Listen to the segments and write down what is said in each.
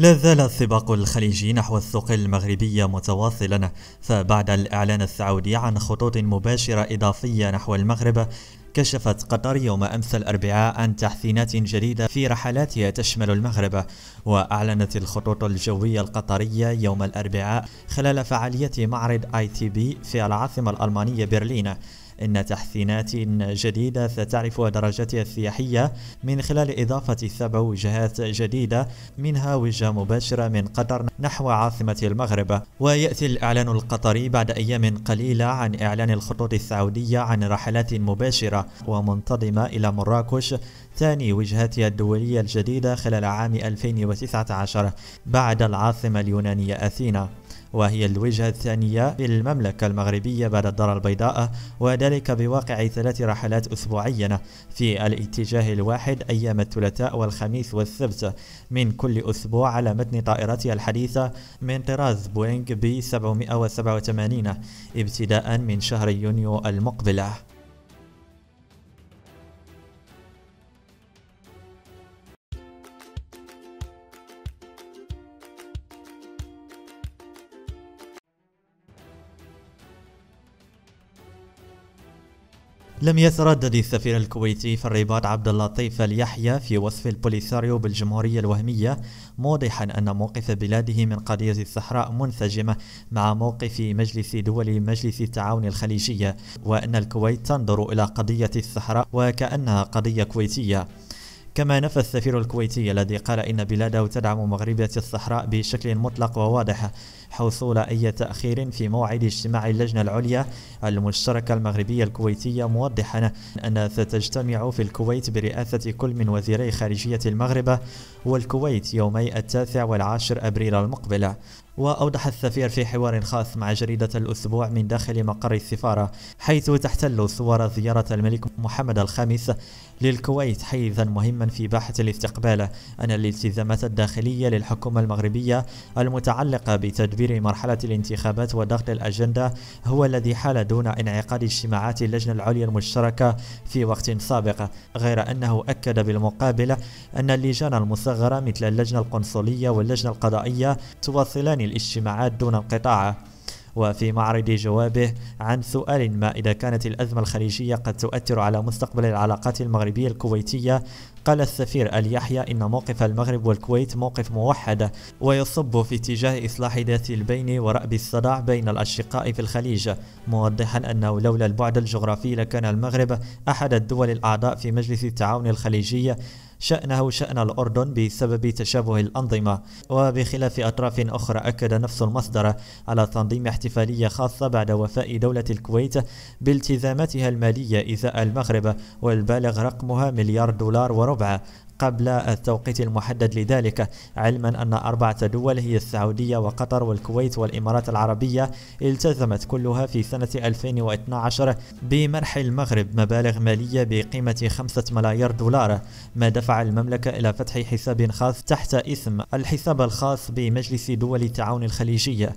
لا زال السباق الخليجي نحو السوق المغربية متواصلا فبعد الإعلان السعودي عن خطوط مباشرة إضافية نحو المغرب كشفت قطر يوم أمس الأربعاء عن تحسينات جديدة في رحلاتها تشمل المغرب وأعلنت الخطوط الجوية القطرية يوم الأربعاء خلال فعالية معرض آي تي بي في العاصمة الألمانية برلين إن تحسينات جديدة ستعرف درجاتها السياحية من خلال إضافة سبع وجهات جديدة منها وجهة مباشرة من قطر نحو عاصمة المغرب ويأتي الإعلان القطري بعد أيام قليلة عن إعلان الخطوط السعودية عن رحلات مباشرة ومنتظمة إلى مراكش ثاني وجهاتها الدولية الجديدة خلال عام 2019 بعد العاصمة اليونانية أثينا وهي الوجهة الثانية في المملكة المغربية بعد الدار البيضاء وذلك بواقع ثلاث رحلات أسبوعيا في الاتجاه الواحد أيام الثلاثاء والخميس والسبت من كل أسبوع على متن طائرتها الحديثة من طراز بوينغ بي 787 ابتداء من شهر يونيو المقبل لم يتردد السفير الكويتي في الرباط عبد اللطيف اليحيى في وصف البوليساريو بالجمهورية الوهمية موضحا أن موقف بلاده من قضية الصحراء منسجم مع موقف مجلس دول مجلس التعاون الخليجية وأن الكويت تنظر إلى قضية الصحراء وكأنها قضية كويتية كما نفى السفير الكويتي الذي قال إن بلاده تدعم مغربية الصحراء بشكل مطلق وواضح حصول أي تأخير في موعد اجتماع اللجنة العليا المشتركة المغربية الكويتية موضحا أن ستجتمع في الكويت برئاسة كل من وزيري خارجية المغرب والكويت يومي التاسع والعاشر أبريل المقبل وأوضح السفير في حوار خاص مع جريدة الأسبوع من داخل مقر السفارة حيث تحتل صور زيارة الملك محمد الخامس للكويت حيزا مهما في باحث الاستقبال أن الالتزامات الداخلية للحكومة المغربية المتعلقة بتدبير مرحلة الانتخابات وضغط الأجندة هو الذي حال دون انعقاد اجتماعات اللجنة العليا المشتركة في وقت سابق غير أنه أكد بالمقابل أن اللجان المصغرة مثل اللجنة القنصلية واللجنة القضائية تواصلان دوران الاجتماعات دون انقطاع وفي معرض جوابه عن سؤال ما إذا كانت الأزمة الخليجية قد تؤثر على مستقبل العلاقات المغربية الكويتية قال السفير اليحيى إن موقف المغرب والكويت موقف موحد ويصب في اتجاه إصلاح ذات البين ورأب الصداع بين الأشقاء في الخليج موضحا أنه لولا البعد الجغرافي لكان المغرب أحد الدول الأعضاء في مجلس التعاون الخليجي شأنه شأن الأردن بسبب تشابه الأنظمة وبخلاف أطراف أخرى أكد نفس المصدر على تنظيم احتفالية خاصة بعد وفاء دولة الكويت بالتزاماتها المالية إزاء المغرب والبالغ رقمها مليار دولار وربع قبل التوقيت المحدد لذلك علما أن أربعة دول هي السعودية وقطر والكويت والإمارات العربية التزمت كلها في سنة 2012 بمنح المغرب مبالغ مالية بقيمة 5 ملايير دولار ما دفع المملكة إلى فتح حساب خاص تحت اسم الحساب الخاص بمجلس دول التعاون الخليجية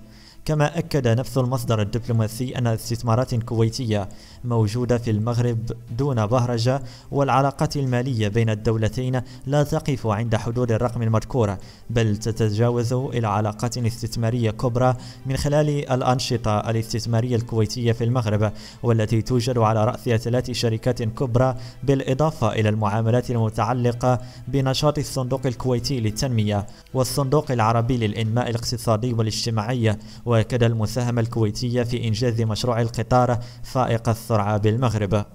كما أكد نفس المصدر الدبلوماسي أن استثمارات كويتية موجودة في المغرب دون بهرجة والعلاقات المالية بين الدولتين لا تقف عند حدود الرقم المذكور بل تتجاوز إلى علاقات استثمارية كبرى من خلال الأنشطة الاستثمارية الكويتية في المغرب والتي توجد على رأسها ثلاث شركات كبرى بالإضافة إلى المعاملات المتعلقة بنشاط الصندوق الكويتي للتنمية والصندوق العربي للإنماء الاقتصادي والاجتماعي وأكد المساهمة الكويتية في إنجاز مشروع القطار فائق السرعة بالمغرب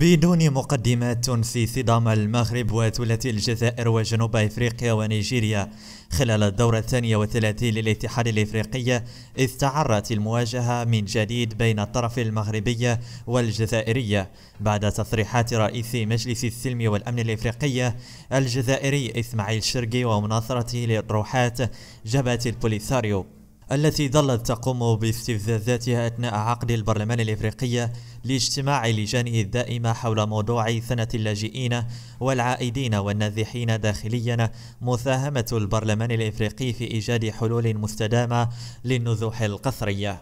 بدون مقدمات تنسي صدام المغرب وثلاثي الجزائر وجنوب افريقيا ونيجيريا خلال الدورة الثانية والثلاثين للاتحاد الافريقي استعرت المواجهة من جديد بين الطرف المغربي والجزائري بعد تصريحات رئيس مجلس السلم والامن الافريقي الجزائري اسماعيل شرقي ومناصرته للروحات جبهة البوليساريو التي ظلت تقوم باستفزازاتها أثناء عقد البرلمان الإفريقي لاجتماع لجانه الدائمة حول موضوع سنة اللاجئين والعائدين والنازحين داخليا مساهمة البرلمان الإفريقي في إيجاد حلول مستدامة للنزوح القسري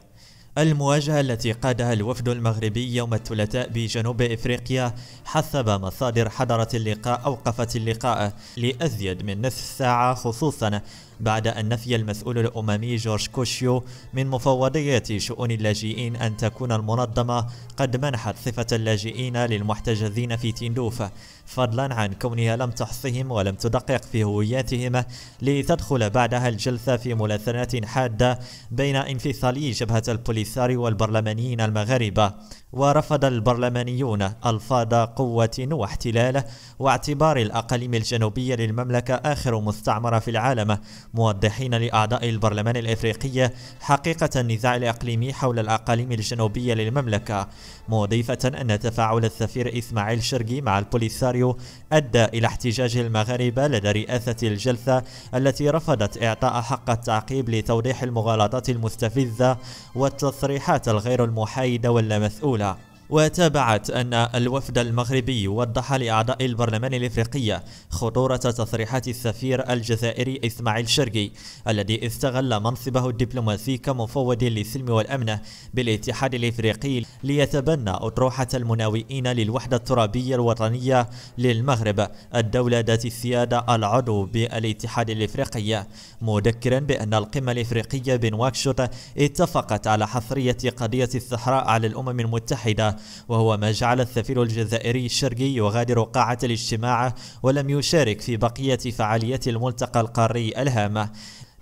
المواجهة التي قادها الوفد المغربي يوم الثلاثاء بجنوب إفريقيا حسب مصادر حضرت اللقاء أوقفت اللقاء لأزيد من نصف ساعة خصوصا بعد أن نفي المسؤول الأممي جورج كوشيو من مفوضية شؤون اللاجئين أن تكون المنظمة قد منحت صفة اللاجئين للمحتجزين في تندوف فضلا عن كونها لم تحصهم ولم تدقق في هوياتهم لتدخل بعدها الجلسة في ملاثنات حادة بين انفصالي جبهة البوليساري والبرلمانيين المغاربة ورفض البرلمانيون ألفاظ قوة واحتلاله واعتبار الأقاليم الجنوبية للمملكة آخر مستعمرة في العالم موضحين لأعضاء البرلمان الافريقي حقيقة النزاع الإقليمي حول الأقاليم الجنوبية للمملكة مضيفة أن تفاعل السفير إسماعيل شرقي مع البوليساريو أدى إلى احتجاج المغاربة لدى رئاسة الجلسة التي رفضت إعطاء حق التعقيب لتوضيح المغالطات المستفزة والتصريحات الغير المحايدة واللامسؤولة 합니다. وتابعت أن الوفد المغربي وضح لأعضاء البرلمان الإفريقي خطورة تصريحات السفير الجزائري إسماعيل شرقي الذي استغل منصبه الدبلوماسي كمفوض للسلم والأمن بالاتحاد الإفريقي ليتبنى أطروحة المناوئين للوحدة الترابية الوطنية للمغرب الدولة ذات السيادة العضو بالاتحاد الإفريقي مذكرا بأن القمة الإفريقية بنواكشوط اتفقت على حصرية قضية الصحراء على الأمم المتحدة وهو ما جعل السفير الجزائري الشرقي يغادر قاعة الاجتماع ولم يشارك في بقية فعاليات الملتقى القاري الهامة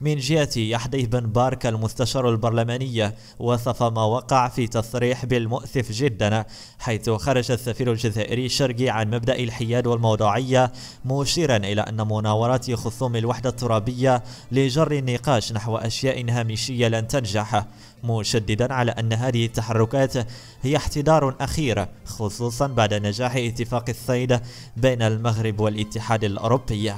من جهة يحديه بن بارك المستشار البرلماني وصف ما وقع في تصريح بالمؤسف جدا حيث خرج السفير الجزائري الشرقي عن مبدأ الحياد والموضوعية مشيرا إلى أن مناورات خصوم الوحدة الترابية لجر النقاش نحو أشياء هامشية لن تنجح مشددا على أن هذه التحركات هي احتضار أخير خصوصا بعد نجاح اتفاق الصيد بين المغرب والاتحاد الأوروبي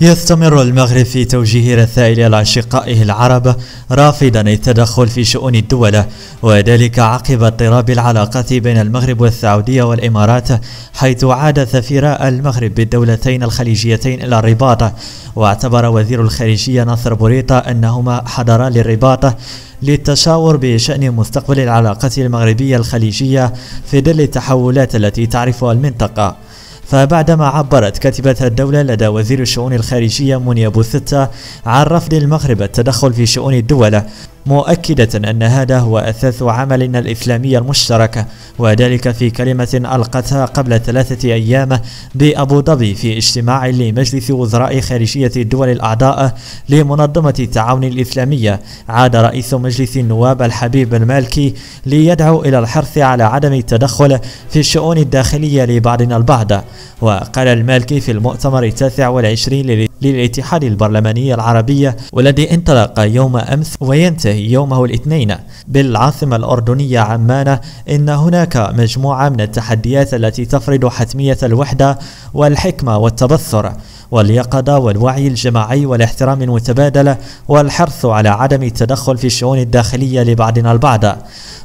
يستمر المغرب في توجيه رسائل إلى أشقائه العرب رافضا التدخل في شؤون الدول وذلك عقب اضطراب العلاقات بين المغرب والسعودية والإمارات حيث عاد سفيرا المغرب بالدولتين الخليجيتين إلى الرباط واعتبر وزير الخارجية ناصر بوريطة أنهما حضرا للرباط للتشاور بشأن مستقبل العلاقات المغربية الخليجية في ظل التحولات التي تعرفها المنطقة فبعدما عبرت كاتبة الدولة لدى وزير الشؤون الخارجية مونيا بوثتا عن رفض المغرب التدخل في شؤون الدول مؤكدة أن هذا هو أساس عملنا الإسلامي المشترك وذلك في كلمة ألقتها قبل ثلاثة أيام بأبو ظبي في اجتماع لمجلس وزراء خارجية الدول الأعضاء لمنظمة التعاون الإسلامية عاد رئيس مجلس النواب الحبيب المالكي ليدعو إلى الحرص على عدم التدخل في الشؤون الداخلية لبعضنا البعض وقال المالكي في المؤتمر التاسع والعشرين للاتحاد البرلماني العربي والذي انطلق يوم أمس وينتهي يومه الاثنين بالعاصمة الأردنية عمان إن هناك مجموعة من التحديات التي تفرض حتمية الوحدة والحكمة والتبصر واليقظة والوعي الجماعي والاحترام المتبادل والحرص على عدم التدخل في الشؤون الداخلية لبعضنا البعض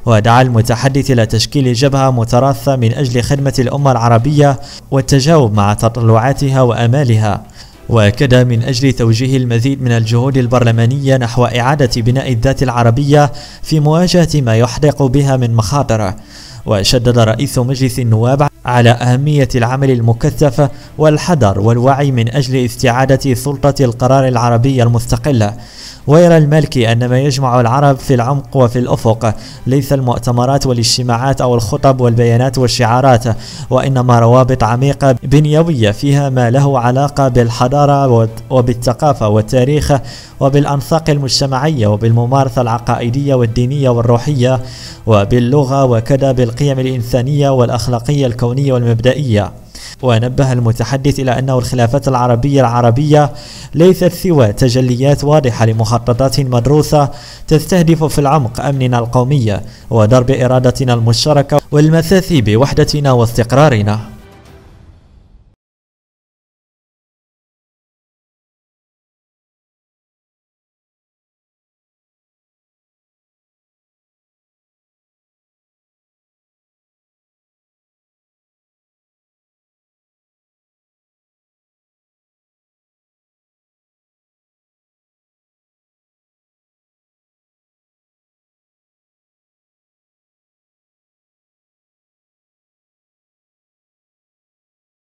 ودعا المتحدث إلى تشكيل جبهة متراثة من أجل خدمة الأمة العربية والتجاوب مع تطلعاتها وأمالها واكد من اجل توجيه المزيد من الجهود البرلمانيه نحو اعاده بناء الذات العربيه في مواجهه ما يحدق بها من مخاطر وشدد رئيس مجلس النواب على أهمية العمل المكثف والحذر والوعي من أجل استعادة سلطة القرار العربي المستقلة ويرى المالكي أن ما يجمع العرب في العمق وفي الأفق ليس المؤتمرات والاجتماعات أو الخطب والبيانات والشعارات وإنما روابط عميقة بنيوية فيها ما له علاقة بالحضارة وبالثقافة والتاريخ وبالأنساق المجتمعية وبالممارسة العقائدية والدينية والروحية وباللغة وكذا بالقيم الإنسانية والأخلاقية الكونية القانونية والمبدئية ونبه المتحدث إلى أنه الخلافات العربية العربية ليست سوى تجليات واضحة لمخططات مدروسة تستهدف في العمق أمننا القومية ودرب إرادتنا المشتركة والمساس بوحدتنا واستقرارنا